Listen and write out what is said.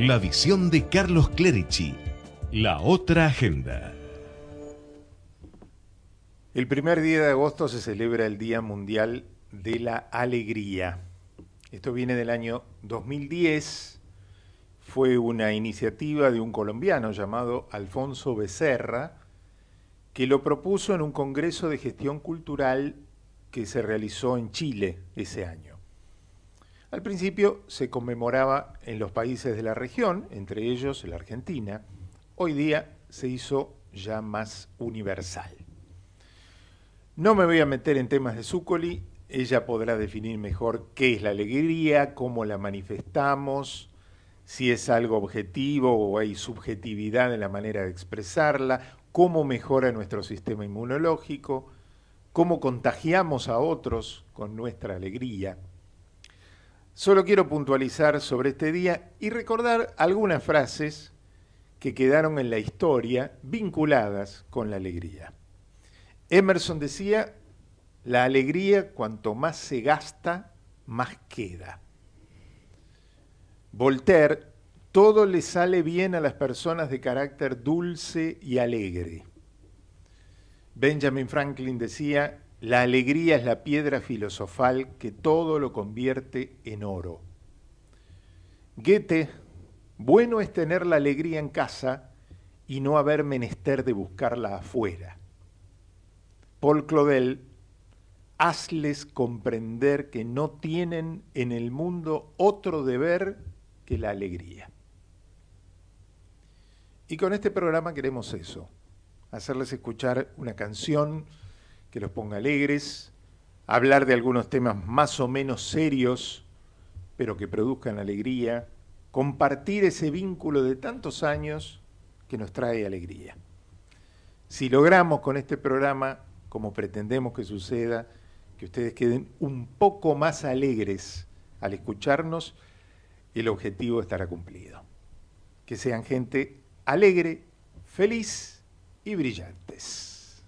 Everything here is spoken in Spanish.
La visión de Carlos Clerici. La otra agenda. El primer día de agosto se celebra el Día Mundial de la Alegría. Esto viene del año 2010. Fue una iniciativa de un colombiano llamado Alfonso Becerra, que lo propuso en un congreso de gestión cultural que se realizó en Chile ese año. Al principio se conmemoraba en los países de la región, entre ellos la Argentina. Hoy día se hizo ya más universal. No me voy a meter en temas de Zúcoli, ella podrá definir mejor qué es la alegría, cómo la manifestamos, si es algo objetivo o hay subjetividad en la manera de expresarla, cómo mejora nuestro sistema inmunológico, cómo contagiamos a otros con nuestra alegría. Solo quiero puntualizar sobre este día y recordar algunas frases que quedaron en la historia vinculadas con la alegría. Emerson decía, la alegría cuanto más se gasta, más queda. Voltaire, todo le sale bien a las personas de carácter dulce y alegre. Benjamin Franklin decía, la alegría es la piedra filosofal que todo lo convierte en oro. Goethe, bueno es tener la alegría en casa y no haber menester de buscarla afuera. Paul Claudel, hazles comprender que no tienen en el mundo otro deber que la alegría. Y con este programa queremos eso, hacerles escuchar una canción que los ponga alegres, hablar de algunos temas más o menos serios, pero que produzcan alegría, compartir ese vínculo de tantos años que nos trae alegría. Si logramos con este programa, como pretendemos que suceda, que ustedes queden un poco más alegres al escucharnos, el objetivo estará cumplido. Que sean gente alegre, feliz y brillantes.